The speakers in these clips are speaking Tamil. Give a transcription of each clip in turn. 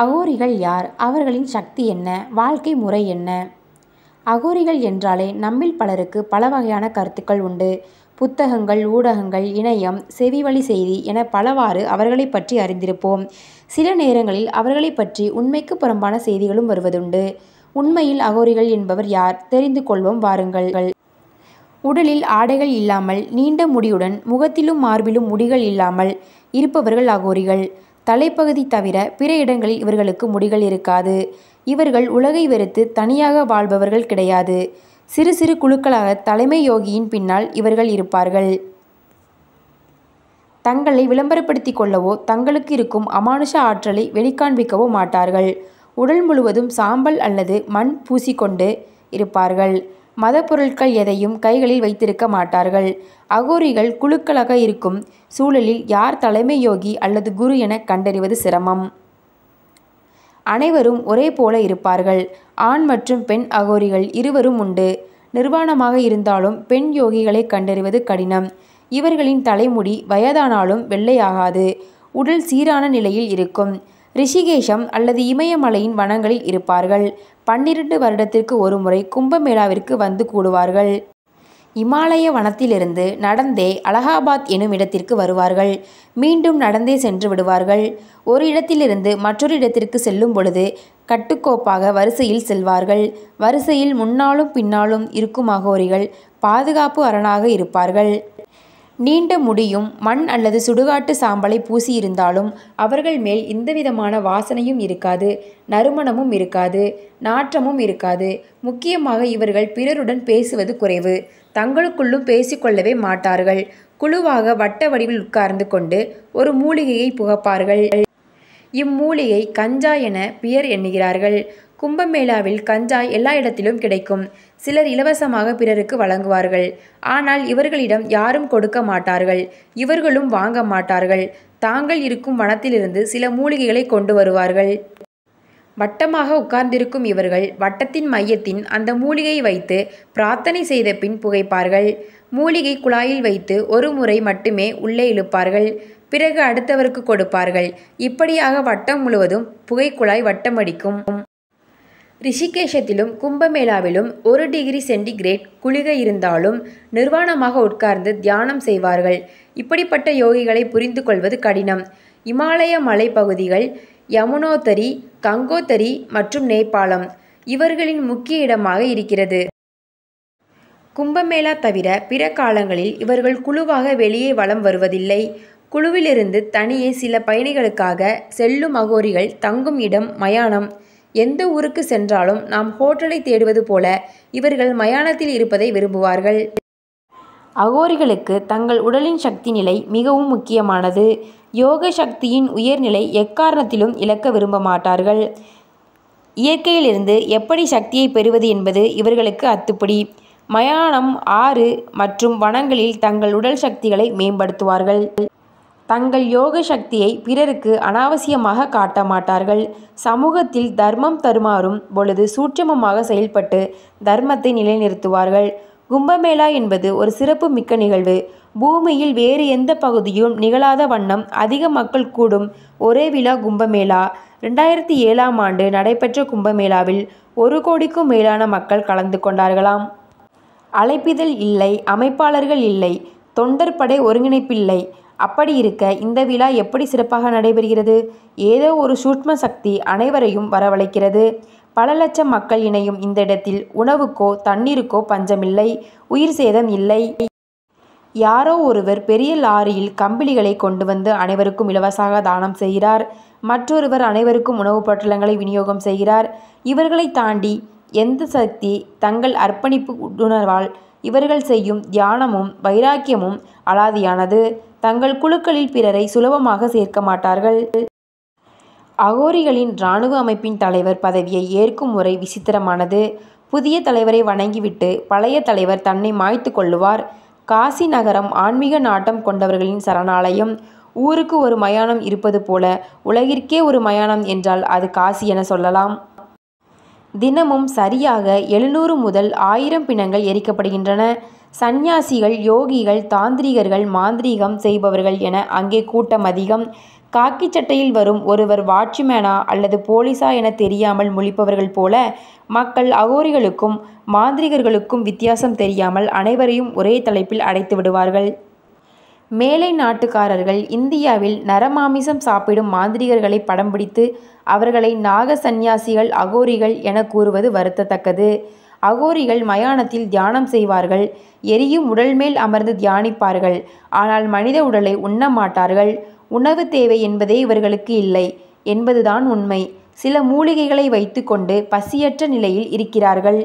அகோரிகள் யார் அவர்களின் சக்தி என்ன வாழ்க்கை முறை என்ன அகோரிகள் என்றாலே நம்மில் பலருக்கு பல வகையான கருத்துக்கள் உண்டு புத்தகங்கள் ஊடகங்கள் இணையம் செவிவழி செய்தி என பலவாறு அவர்களை பற்றி அறிந்திருப்போம் சில நேரங்களில் அவர்களை பற்றி உண்மைக்கு புறம்பான செய்திகளும் வருவதுண்டு உண்மையில் அகோரிகள் என்பவர் யார் தெரிந்து கொள்வோம் வாருங்கள் உடலில் ஆடைகள் இல்லாமல் நீண்ட முடியுடன் முகத்திலும் மார்பிலும் முடிகள் இல்லாமல் இருப்பவர்கள் அகோரிகள் தலைப்பகுதி தவிர பிற இடங்களில் இவர்களுக்கு முடிகள் இருக்காது இவர்கள் உலகை வெறுத்து தனியாக வாழ்பவர்கள் கிடையாது சிறு சிறு குழுக்களாக தலைமை யோகியின் பின்னால் இவர்கள் இருப்பார்கள் தங்களை விளம்பரப்படுத்திக் கொள்ளவோ தங்களுக்கு இருக்கும் அமானுஷ ஆற்றலை வெளிக்காண்பிக்கவோ மாட்டார்கள் உடல் முழுவதும் சாம்பல் அல்லது மண் பூசிக்கொண்டு இருப்பார்கள் மத பொருட்கள் எதையும் கைகளில் வைத்திருக்க மாட்டார்கள் அகோரிகள் குழுக்களாக இருக்கும் சூழலில் யார் தலைமை யோகி அல்லது குரு என கண்டறிவது சிரமம் அனைவரும் ஒரே போல இருப்பார்கள் ஆண் மற்றும் பெண் அகோரிகள் இருவரும் உண்டு நிர்வாணமாக இருந்தாலும் பெண் யோகிகளை கண்டறிவது கடினம் இவர்களின் தலைமுடி வயதானாலும் வெள்ளையாகாது உடல் சீரான நிலையில் இருக்கும் ரிஷிகேஷம் அல்லது இமயமலையின் வனங்களில் இருப்பார்கள் பன்னிரண்டு வருடத்திற்கு ஒருமுறை கும்பமேளாவிற்கு வந்து கூடுவார்கள் இமாலய வனத்திலிருந்து நடந்தே அலகாபாத் எனும் இடத்திற்கு வருவார்கள் மீண்டும் நடந்தே சென்று விடுவார்கள் ஒரு இடத்திலிருந்து மற்றொரு இடத்திற்கு செல்லும் பொழுது கட்டுக்கோப்பாக வரிசையில் செல்வார்கள் வரிசையில் முன்னாலும் பின்னாலும் இருக்கும் அகோரிகள் பாதுகாப்பு அரணாக இருப்பார்கள் நீண்ட முடியும் மண் அல்லது சுடுகாட்டு சாம்பலை பூசியிருந்தாலும் அவர்கள் மேல் எந்தவிதமான வாசனையும் இருக்காது நறுமணமும் இருக்காது நாற்றமும் இருக்காது முக்கியமாக இவர்கள் பிறருடன் பேசுவது குறைவு தங்களுக்குள்ளும் பேசிக்கொள்ளவே மாட்டார்கள் குழுவாக வட்ட வடிவில் உட்கார்ந்து கொண்டு ஒரு மூலிகையை புகப்பார்கள் இம்மூலிகை கஞ்சா என பியர் எண்ணுகிறார்கள் கும்பமேளாவில் கஞ்சாய் எல்லா இடத்திலும் கிடைக்கும் சிலர் இலவசமாக பிறருக்கு வழங்குவார்கள் ஆனால் இவர்களிடம் யாரும் கொடுக்க மாட்டார்கள் இவர்களும் வாங்க மாட்டார்கள் தாங்கள் இருக்கும் வனத்திலிருந்து சில மூலிகைகளை கொண்டு வருவார்கள் வட்டமாக உட்கார்ந்திருக்கும் இவர்கள் வட்டத்தின் மையத்தின் அந்த மூலிகையை வைத்து பிரார்த்தனை செய்த பின் புகைப்பார்கள் மூலிகை குழாயில் வைத்து ஒரு முறை மட்டுமே உள்ளே இழுப்பார்கள் பிறகு அடுத்தவருக்கு கொடுப்பார்கள் இப்படியாக வட்டம் முழுவதும் புகைக்குழாய் வட்டமடிக்கும் ரிஷிகேஷத்திலும் கும்பமேளாவிலும் ஒரு டிகிரி சென்டிகிரேட் குளிகை இருந்தாலும் நிர்வாணமாக உட்கார்ந்து தியானம் செய்வார்கள் இப்படிப்பட்ட யோகிகளை புரிந்து கொள்வது கடினம் இமாலய மலைப்பகுதிகள் யமுனோத்தரி கங்கோத்தரி மற்றும் நேபாளம் இவர்களின் முக்கிய இடமாக இருக்கிறது கும்பமேளா தவிர பிற காலங்களில் இவர்கள் குழுவாக வெளியே வலம் வருவதில்லை குழுவிலிருந்து தனியே சில பயணிகளுக்காக செல்லும் அகோரிகள் தங்கும் இடம் மயானம் எந்த ஊருக்கு சென்றாலும் நாம் ஹோட்டலை தேடுவது போல இவர்கள் மயானத்தில் இருப்பதை விரும்புவார்கள் அகோரிகளுக்கு தங்கள் உடலின் சக்தி நிலை மிகவும் முக்கியமானது யோக சக்தியின் உயர்நிலை எக்காரணத்திலும் இழக்க விரும்ப மாட்டார்கள் இயற்கையிலிருந்து எப்படி சக்தியை பெறுவது என்பது இவர்களுக்கு அத்துப்படி மயானம் ஆறு மற்றும் வனங்களில் தங்கள் உடல் சக்திகளை மேம்படுத்துவார்கள் தங்கள் யோக சக்தியை பிறருக்கு அனாவசியமாக காட்ட மாட்டார்கள் சமூகத்தில் தர்மம் தருமாறும் பொழுது சூட்சமமாக செயல்பட்டு தர்மத்தை நிலைநிறுத்துவார்கள் கும்பமேளா என்பது ஒரு சிறப்பு மிக்க நிகழ்வு பூமியில் வேறு எந்த பகுதியும் நிகழாத வண்ணம் அதிக மக்கள் கூடும் ஒரே விழா கும்பமேளா ரெண்டாயிரத்தி ஏழாம் ஆண்டு நடைபெற்ற கும்பமேளாவில் ஒரு கோடிக்கும் மேலான மக்கள் கலந்து கொண்டார்களாம் அழைப்பிதழ் இல்லை அமைப்பாளர்கள் இல்லை தொண்டர்படை ஒருங்கிணைப்பில்லை அப்படி இருக்க இந்த விழா எப்படி சிறப்பாக நடைபெறுகிறது ஏதோ ஒரு சூட்ம சக்தி அனைவரையும் வரவழைக்கிறது பல லட்சம் மக்கள் இணையும் இந்த இடத்தில் உணவுக்கோ தண்ணீருக்கோ பஞ்சமில்லை உயிர் சேதம் இல்லை யாரோ ஒருவர் பெரிய லாரியில் கம்பிளிகளை கொண்டு வந்து அனைவருக்கும் இலவசமாக தானம் செய்கிறார் மற்றொருவர் அனைவருக்கும் உணவுப் பொட்டலங்களை விநியோகம் செய்கிறார் இவர்களை தாண்டி எந்த சக்தி தங்கள் அர்ப்பணிப்பு உணர்வால் இவர்கள் செய்யும் தியானமும் வைராக்கியமும் அலாதியானது தங்கள் குழுக்களில் பிறரை சுலபமாக சேர்க்க மாட்டார்கள் அகோரிகளின் இராணுவ அமைப்பின் தலைவர் பதவியை ஏற்கும் முறை விசித்திரமானது புதிய தலைவரை வணங்கிவிட்டு பழைய தலைவர் தன்னை மாய்த்து கொள்ளுவார் காசி நகரம் ஆன்மீக நாட்டம் கொண்டவர்களின் சரணாலயம் ஊருக்கு ஒரு மயானம் இருப்பது போல உலகிற்கே ஒரு மயானம் என்றால் அது காசி என சொல்லலாம் தினமும் சரியாக எழுநூறு முதல் ஆயிரம் பிணங்கள் எரிக்கப்படுகின்றன சந்நியாசிகள் யோகிகள் தாந்திரிகர்கள் மாந்திரீகம் செய்பவர்கள் என அங்கே கூட்டம் அதிகம் காக்கி சட்டையில் வரும் ஒருவர் வாட்ச்மேனா அல்லது போலீஸா என தெரியாமல் முழிப்பவர்கள் போல மக்கள் அகோரிகளுக்கும் மாந்திரிகர்களுக்கும் வித்தியாசம் தெரியாமல் அனைவரையும் ஒரே தலைப்பில் அடைத்து விடுவார்கள் மேலை நாட்டுக்காரர்கள் இந்தியாவில் நரமாமிசம் சாப்பிடும் மாந்திரிகர்களை படம் பிடித்து அவர்களை நாக சந்நியாசிகள் அகோரிகள் என கூறுவது வருத்தத்தக்கது அகோரிகள் மயானத்தில் தியானம் செய்வார்கள் எரியும் உடல் மேல் அமர்ந்து தியானிப்பார்கள் ஆனால் மனித உடலை உண்ண மாட்டார்கள் உணவு தேவை என்பதே இவர்களுக்கு இல்லை என்பதுதான் உண்மை சில மூலிகைகளை வைத்துக்கொண்டு பசியற்ற நிலையில் இருக்கிறார்கள்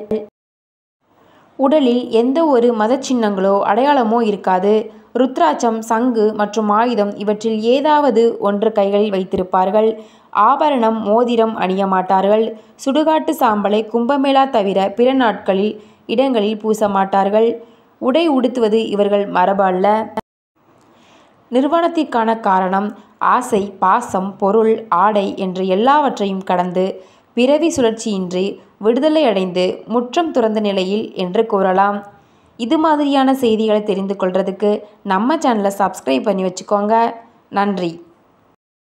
உடலில் எந்த ஒரு மத சின்னங்களோ அடையாளமோ இருக்காது ருத்ராட்சம் சங்கு மற்றும் ஆயுதம் இவற்றில் ஏதாவது ஒன்று கைகளில் வைத்திருப்பார்கள் ஆபரணம் மோதிரம் அணிய மாட்டார்கள் சுடுகாட்டு சாம்பலை கும்பமேளா தவிர பிற நாட்களில் இடங்களில் பூச மாட்டார்கள் உடை உடுத்துவது இவர்கள் மரபு அல்ல நிறுவனத்திற்கான காரணம் ஆசை பாசம் பொருள் ஆடை என்று எல்லாவற்றையும் கடந்து பிறவி சுழற்சியின்றி விடுதலை அடைந்து முற்றம் துறந்த நிலையில் என்று கூறலாம் இது மாதிரியான செய்திகளை தெரிந்து கொள்கிறதுக்கு நம்ம சேனலை சப்ஸ்கிரைப் பண்ணி வச்சுக்கோங்க நன்றி